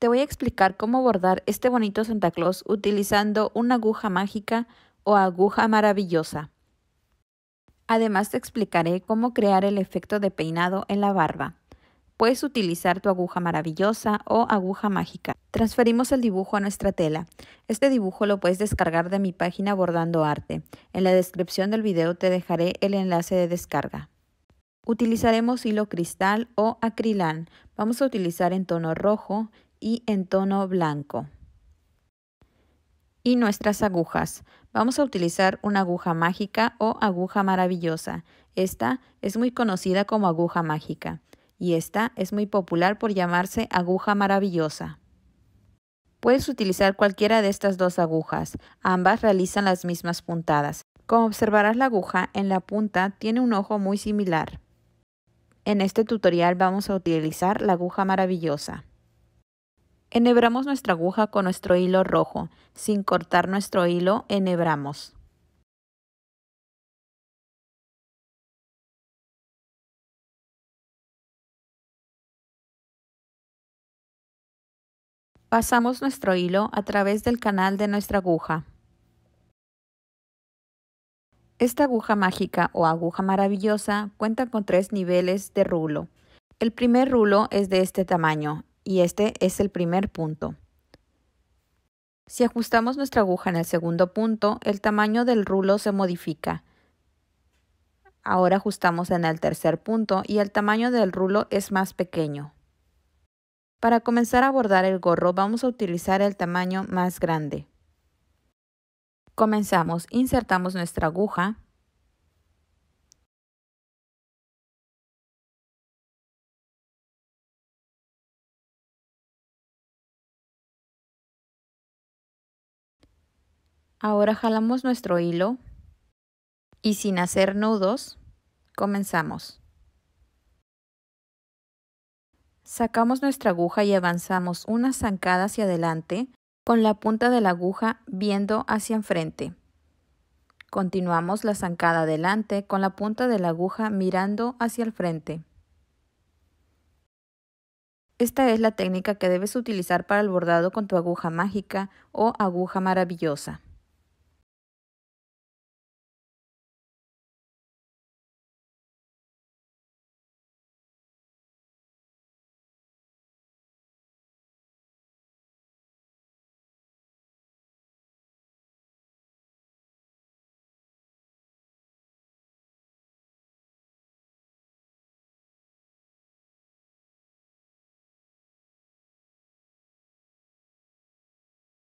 Te voy a explicar cómo bordar este bonito Santa Claus utilizando una aguja mágica o aguja maravillosa. Además te explicaré cómo crear el efecto de peinado en la barba. Puedes utilizar tu aguja maravillosa o aguja mágica. Transferimos el dibujo a nuestra tela. Este dibujo lo puedes descargar de mi página Bordando Arte. En la descripción del video te dejaré el enlace de descarga. Utilizaremos hilo cristal o acrilán. Vamos a utilizar en tono rojo y en tono blanco. Y nuestras agujas. Vamos a utilizar una aguja mágica o aguja maravillosa. Esta es muy conocida como aguja mágica y esta es muy popular por llamarse aguja maravillosa. Puedes utilizar cualquiera de estas dos agujas. Ambas realizan las mismas puntadas. Como observarás la aguja, en la punta tiene un ojo muy similar. En este tutorial vamos a utilizar la aguja maravillosa. Enhebramos nuestra aguja con nuestro hilo rojo. Sin cortar nuestro hilo, enhebramos. Pasamos nuestro hilo a través del canal de nuestra aguja. Esta aguja mágica o aguja maravillosa cuenta con tres niveles de rulo. El primer rulo es de este tamaño, y este es el primer punto. Si ajustamos nuestra aguja en el segundo punto, el tamaño del rulo se modifica. Ahora ajustamos en el tercer punto y el tamaño del rulo es más pequeño. Para comenzar a bordar el gorro vamos a utilizar el tamaño más grande. Comenzamos, insertamos nuestra aguja, Ahora jalamos nuestro hilo y sin hacer nudos, comenzamos. Sacamos nuestra aguja y avanzamos una zancada hacia adelante con la punta de la aguja viendo hacia enfrente. Continuamos la zancada adelante con la punta de la aguja mirando hacia el frente. Esta es la técnica que debes utilizar para el bordado con tu aguja mágica o aguja maravillosa.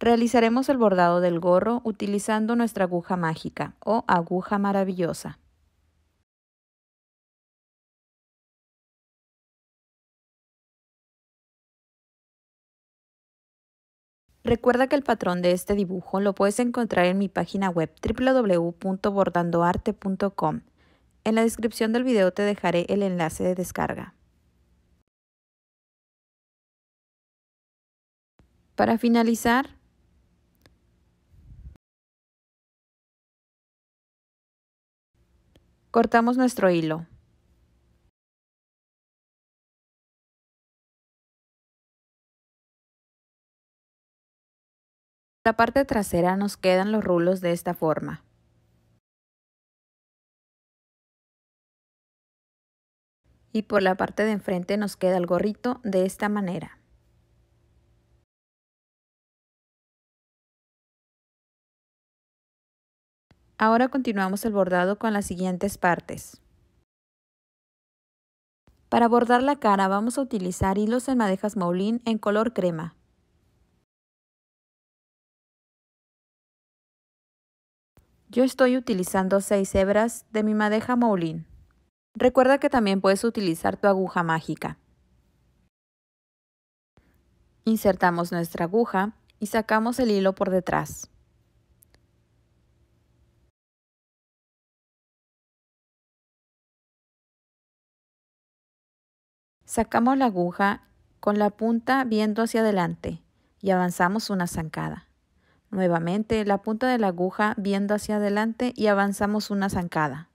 Realizaremos el bordado del gorro utilizando nuestra aguja mágica o aguja maravillosa. Recuerda que el patrón de este dibujo lo puedes encontrar en mi página web www.bordandoarte.com. En la descripción del video te dejaré el enlace de descarga. Para finalizar, Cortamos nuestro hilo. la parte trasera nos quedan los rulos de esta forma. Y por la parte de enfrente nos queda el gorrito de esta manera. Ahora continuamos el bordado con las siguientes partes. Para bordar la cara vamos a utilizar hilos en madejas Moulin en color crema. Yo estoy utilizando 6 hebras de mi madeja Moulin. Recuerda que también puedes utilizar tu aguja mágica. Insertamos nuestra aguja y sacamos el hilo por detrás. Sacamos la aguja con la punta viendo hacia adelante y avanzamos una zancada. Nuevamente la punta de la aguja viendo hacia adelante y avanzamos una zancada.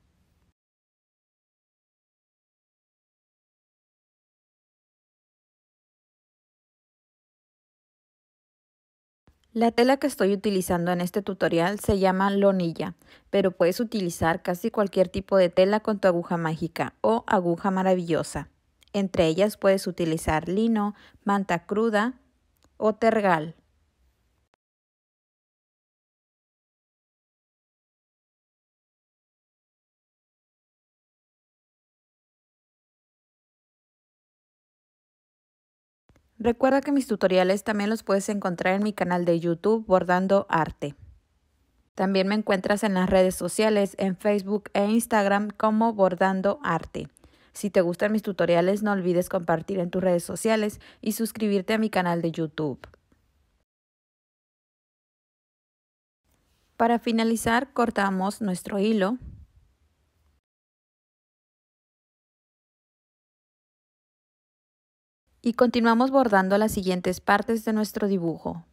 La tela que estoy utilizando en este tutorial se llama lonilla, pero puedes utilizar casi cualquier tipo de tela con tu aguja mágica o aguja maravillosa. Entre ellas puedes utilizar lino, manta cruda o tergal. Recuerda que mis tutoriales también los puedes encontrar en mi canal de YouTube Bordando Arte. También me encuentras en las redes sociales, en Facebook e Instagram como Bordando Arte. Si te gustan mis tutoriales, no olvides compartir en tus redes sociales y suscribirte a mi canal de YouTube. Para finalizar, cortamos nuestro hilo. Y continuamos bordando las siguientes partes de nuestro dibujo.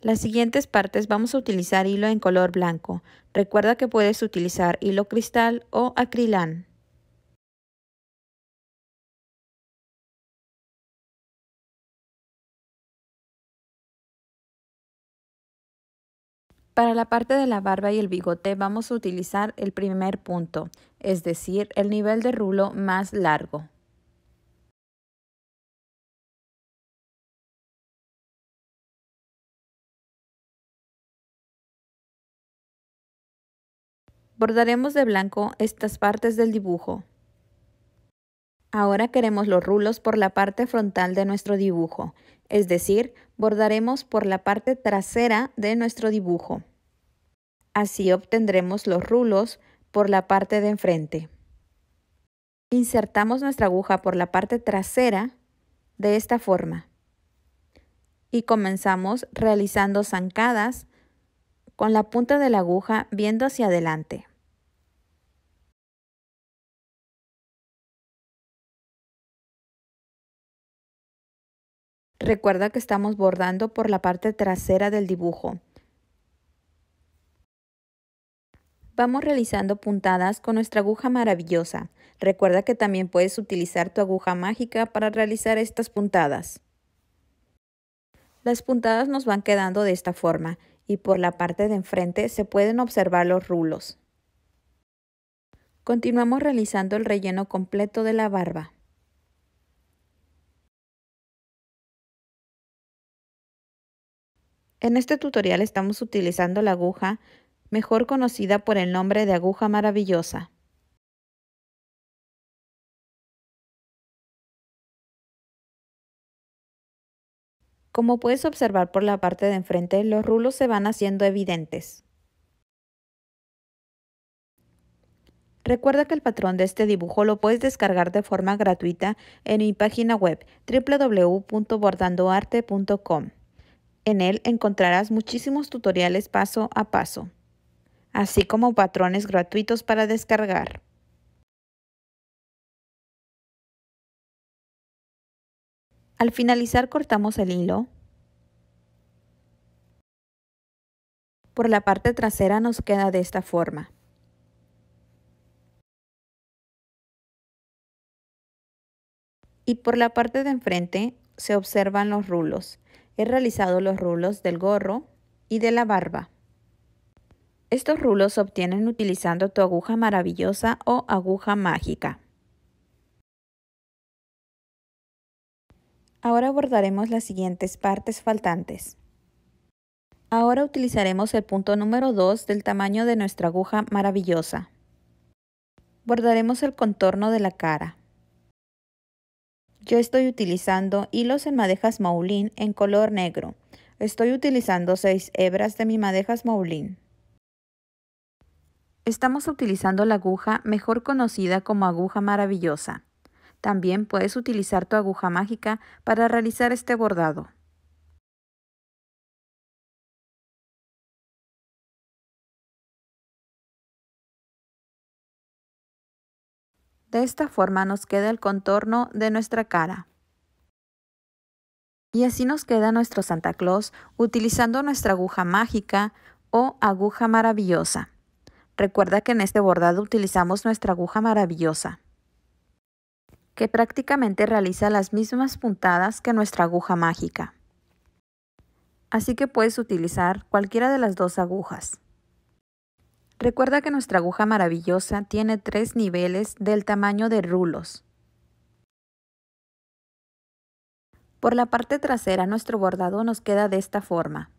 Las siguientes partes vamos a utilizar hilo en color blanco. Recuerda que puedes utilizar hilo cristal o acrilán. Para la parte de la barba y el bigote vamos a utilizar el primer punto, es decir, el nivel de rulo más largo. Bordaremos de blanco estas partes del dibujo. Ahora queremos los rulos por la parte frontal de nuestro dibujo, es decir, bordaremos por la parte trasera de nuestro dibujo. Así obtendremos los rulos por la parte de enfrente. Insertamos nuestra aguja por la parte trasera de esta forma. Y comenzamos realizando zancadas con la punta de la aguja viendo hacia adelante. Recuerda que estamos bordando por la parte trasera del dibujo. Vamos realizando puntadas con nuestra aguja maravillosa. Recuerda que también puedes utilizar tu aguja mágica para realizar estas puntadas. Las puntadas nos van quedando de esta forma y por la parte de enfrente se pueden observar los rulos. Continuamos realizando el relleno completo de la barba. En este tutorial estamos utilizando la aguja, mejor conocida por el nombre de aguja maravillosa. Como puedes observar por la parte de enfrente, los rulos se van haciendo evidentes. Recuerda que el patrón de este dibujo lo puedes descargar de forma gratuita en mi página web www.bordandoarte.com. En él encontrarás muchísimos tutoriales paso a paso, así como patrones gratuitos para descargar. Al finalizar cortamos el hilo. Por la parte trasera nos queda de esta forma. Y por la parte de enfrente se observan los rulos. He realizado los rulos del gorro y de la barba. Estos rulos se obtienen utilizando tu aguja maravillosa o aguja mágica. Ahora abordaremos las siguientes partes faltantes. Ahora utilizaremos el punto número 2 del tamaño de nuestra aguja maravillosa. Bordaremos el contorno de la cara. Yo estoy utilizando hilos en madejas maulín en color negro. Estoy utilizando 6 hebras de mi madejas maulín. Estamos utilizando la aguja mejor conocida como aguja maravillosa. También puedes utilizar tu aguja mágica para realizar este bordado. De esta forma nos queda el contorno de nuestra cara. Y así nos queda nuestro Santa Claus utilizando nuestra aguja mágica o aguja maravillosa. Recuerda que en este bordado utilizamos nuestra aguja maravillosa que prácticamente realiza las mismas puntadas que nuestra aguja mágica. Así que puedes utilizar cualquiera de las dos agujas. Recuerda que nuestra aguja maravillosa tiene tres niveles del tamaño de rulos. Por la parte trasera nuestro bordado nos queda de esta forma.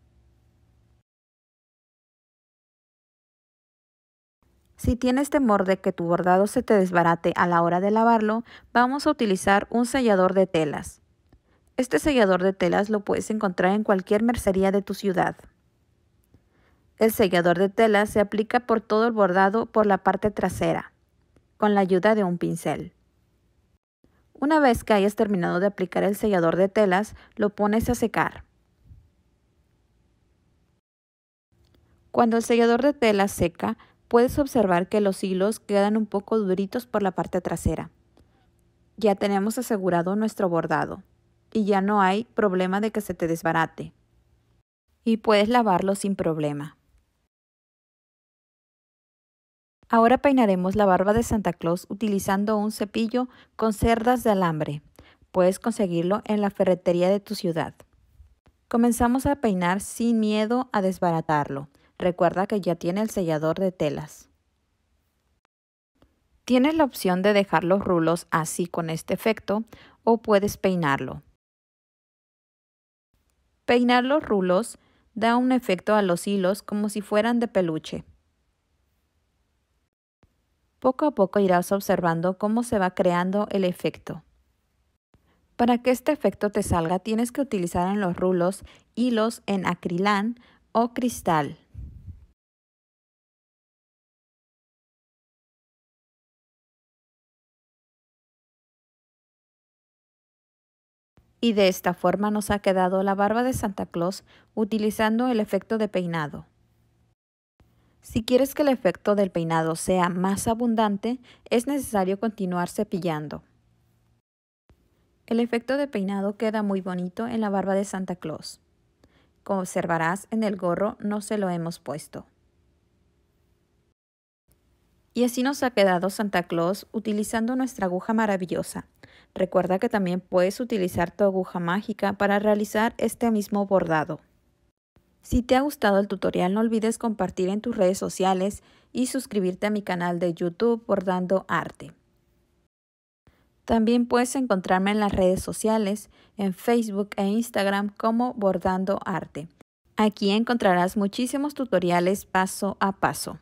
Si tienes temor de que tu bordado se te desbarate a la hora de lavarlo, vamos a utilizar un sellador de telas. Este sellador de telas lo puedes encontrar en cualquier mercería de tu ciudad. El sellador de telas se aplica por todo el bordado por la parte trasera, con la ayuda de un pincel. Una vez que hayas terminado de aplicar el sellador de telas, lo pones a secar. Cuando el sellador de telas seca, puedes observar que los hilos quedan un poco duritos por la parte trasera. Ya tenemos asegurado nuestro bordado y ya no hay problema de que se te desbarate. Y puedes lavarlo sin problema. Ahora peinaremos la barba de Santa Claus utilizando un cepillo con cerdas de alambre. Puedes conseguirlo en la ferretería de tu ciudad. Comenzamos a peinar sin miedo a desbaratarlo. Recuerda que ya tiene el sellador de telas. Tienes la opción de dejar los rulos así con este efecto o puedes peinarlo. Peinar los rulos da un efecto a los hilos como si fueran de peluche. Poco a poco irás observando cómo se va creando el efecto. Para que este efecto te salga tienes que utilizar en los rulos hilos en acrilán o cristal. Y de esta forma nos ha quedado la barba de Santa Claus utilizando el efecto de peinado. Si quieres que el efecto del peinado sea más abundante, es necesario continuar cepillando. El efecto de peinado queda muy bonito en la barba de Santa Claus. Como observarás, en el gorro no se lo hemos puesto. Y así nos ha quedado Santa Claus utilizando nuestra aguja maravillosa. Recuerda que también puedes utilizar tu aguja mágica para realizar este mismo bordado. Si te ha gustado el tutorial no olvides compartir en tus redes sociales y suscribirte a mi canal de YouTube Bordando Arte. También puedes encontrarme en las redes sociales, en Facebook e Instagram como Bordando Arte. Aquí encontrarás muchísimos tutoriales paso a paso.